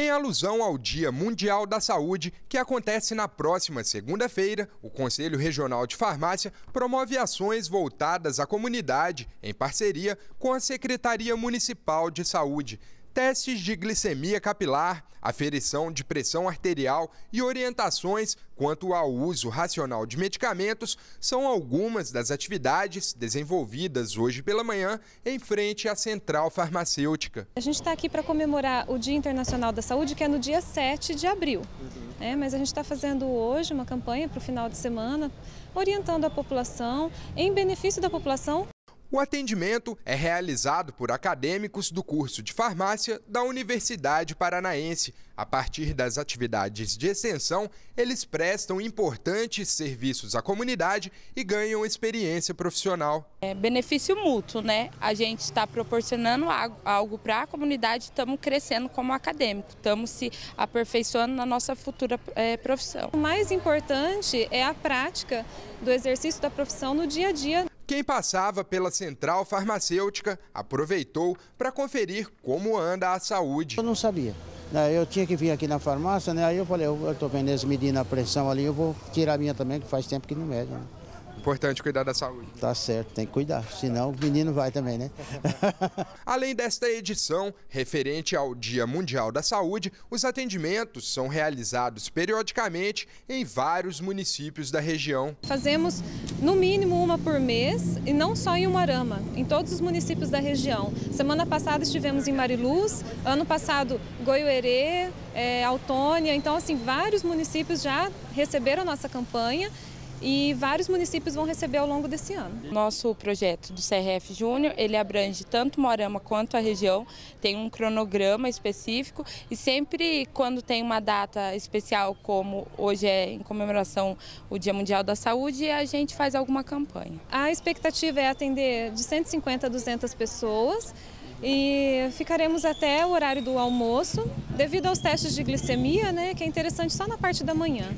Em alusão ao Dia Mundial da Saúde, que acontece na próxima segunda-feira, o Conselho Regional de Farmácia promove ações voltadas à comunidade, em parceria com a Secretaria Municipal de Saúde testes de glicemia capilar, aferição de pressão arterial e orientações quanto ao uso racional de medicamentos são algumas das atividades desenvolvidas hoje pela manhã em frente à Central Farmacêutica. A gente está aqui para comemorar o Dia Internacional da Saúde, que é no dia 7 de abril. É, mas a gente está fazendo hoje uma campanha para o final de semana, orientando a população, em benefício da população, o atendimento é realizado por acadêmicos do curso de farmácia da Universidade Paranaense. A partir das atividades de extensão, eles prestam importantes serviços à comunidade e ganham experiência profissional. É benefício mútuo, né? A gente está proporcionando algo para a comunidade, estamos crescendo como acadêmico, estamos se aperfeiçoando na nossa futura é, profissão. O mais importante é a prática do exercício da profissão no dia a dia quem passava pela central farmacêutica aproveitou para conferir como anda a saúde. Eu não sabia. Né, eu tinha que vir aqui na farmácia, né? Aí eu falei, eu estou vendo eles medindo a pressão ali, eu vou tirar a minha também, que faz tempo que não mede. Né? Importante cuidar da saúde. Tá certo, tem que cuidar, senão o menino vai também, né? Além desta edição, referente ao Dia Mundial da Saúde, os atendimentos são realizados periodicamente em vários municípios da região. Fazemos no mínimo uma por mês e não só em Umarama, em todos os municípios da região. Semana passada estivemos em Mariluz, ano passado Goiuerê, é, Autônia, então assim vários municípios já receberam nossa campanha e vários municípios vão receber ao longo desse ano. Nosso projeto do CRF Júnior, ele abrange tanto Morama quanto a região, tem um cronograma específico e sempre quando tem uma data especial, como hoje é em comemoração o Dia Mundial da Saúde, a gente faz alguma campanha. A expectativa é atender de 150 a 200 pessoas e ficaremos até o horário do almoço, devido aos testes de glicemia, né, que é interessante só na parte da manhã.